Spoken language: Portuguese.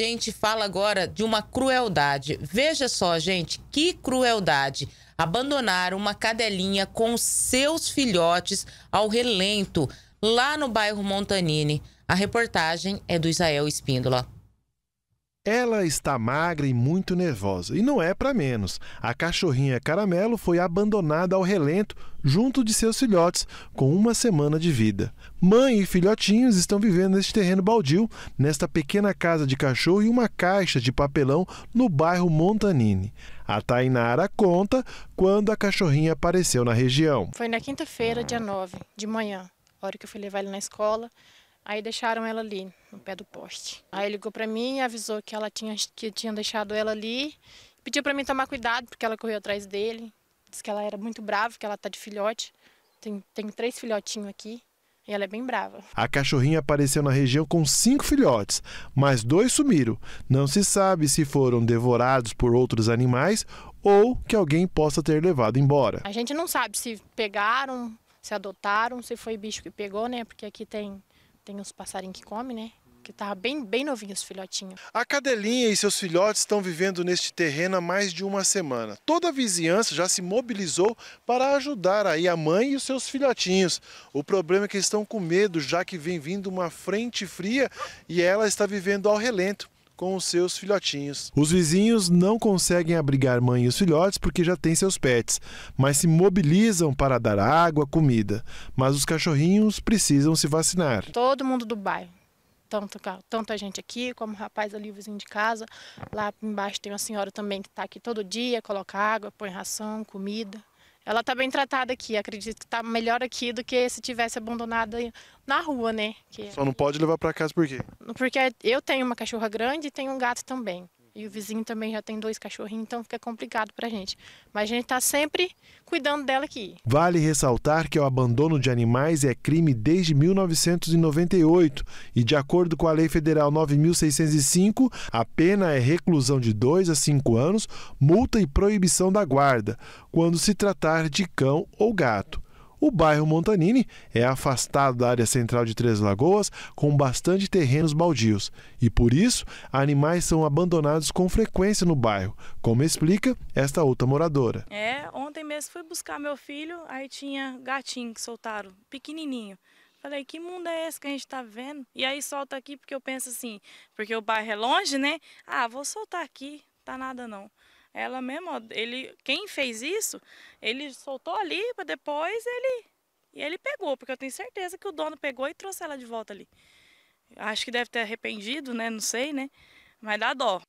A gente fala agora de uma crueldade. Veja só, gente, que crueldade. Abandonar uma cadelinha com seus filhotes ao relento, lá no bairro Montanini. A reportagem é do Israel Espíndola. Ela está magra e muito nervosa, e não é para menos. A cachorrinha Caramelo foi abandonada ao relento junto de seus filhotes, com uma semana de vida. Mãe e filhotinhos estão vivendo neste terreno baldio, nesta pequena casa de cachorro e uma caixa de papelão no bairro Montanini. A Tainara conta quando a cachorrinha apareceu na região. Foi na quinta-feira, dia 9, de manhã, hora que eu fui levar ele na escola. Aí deixaram ela ali, no pé do poste. Aí ligou para mim e avisou que ela tinha que tinha deixado ela ali. Pediu para mim tomar cuidado porque ela correu atrás dele. Diz que ela era muito brava, que ela tá de filhote. Tem, tem três filhotinhos aqui. E ela é bem brava. A cachorrinha apareceu na região com cinco filhotes, mas dois sumiram. Não se sabe se foram devorados por outros animais ou que alguém possa ter levado embora. A gente não sabe se pegaram, se adotaram, se foi bicho que pegou, né? Porque aqui tem tem uns passarinhos que comem, né? Que tava bem, bem novinhos os filhotinhos. A cadelinha e seus filhotes estão vivendo neste terreno há mais de uma semana. Toda a vizinhança já se mobilizou para ajudar aí a mãe e os seus filhotinhos. O problema é que eles estão com medo, já que vem vindo uma frente fria e ela está vivendo ao relento com os seus filhotinhos. Os vizinhos não conseguem abrigar mãe e os filhotes porque já têm seus pets, mas se mobilizam para dar água, comida. Mas os cachorrinhos precisam se vacinar. Todo mundo do bairro. Tanto, tanto a gente aqui, como o rapaz ali, o vizinho de casa. Lá embaixo tem uma senhora também que está aqui todo dia, coloca água, põe ração, comida. Ela está bem tratada aqui, acredito que está melhor aqui do que se tivesse abandonada na rua, né? Que... Só não pode levar para casa por quê? Porque eu tenho uma cachorra grande e tenho um gato também. E o vizinho também já tem dois cachorrinhos, então fica complicado para a gente. Mas a gente está sempre cuidando dela aqui. Vale ressaltar que o abandono de animais é crime desde 1998 e, de acordo com a Lei Federal 9.605, a pena é reclusão de 2 a 5 anos, multa e proibição da guarda, quando se tratar de cão ou gato. O bairro Montanini é afastado da área central de Três Lagoas, com bastante terrenos baldios, e por isso animais são abandonados com frequência no bairro, como explica esta outra moradora. É, ontem mesmo fui buscar meu filho, aí tinha gatinho que soltaram, pequenininho. Falei, que mundo é esse que a gente está vendo? E aí solta aqui porque eu penso assim, porque o bairro é longe, né? Ah, vou soltar aqui, tá nada não. Ela mesma, ele, quem fez isso, ele soltou ali, para depois ele, e ele pegou, porque eu tenho certeza que o dono pegou e trouxe ela de volta ali. Acho que deve ter arrependido, né? Não sei, né? Mas dá dó.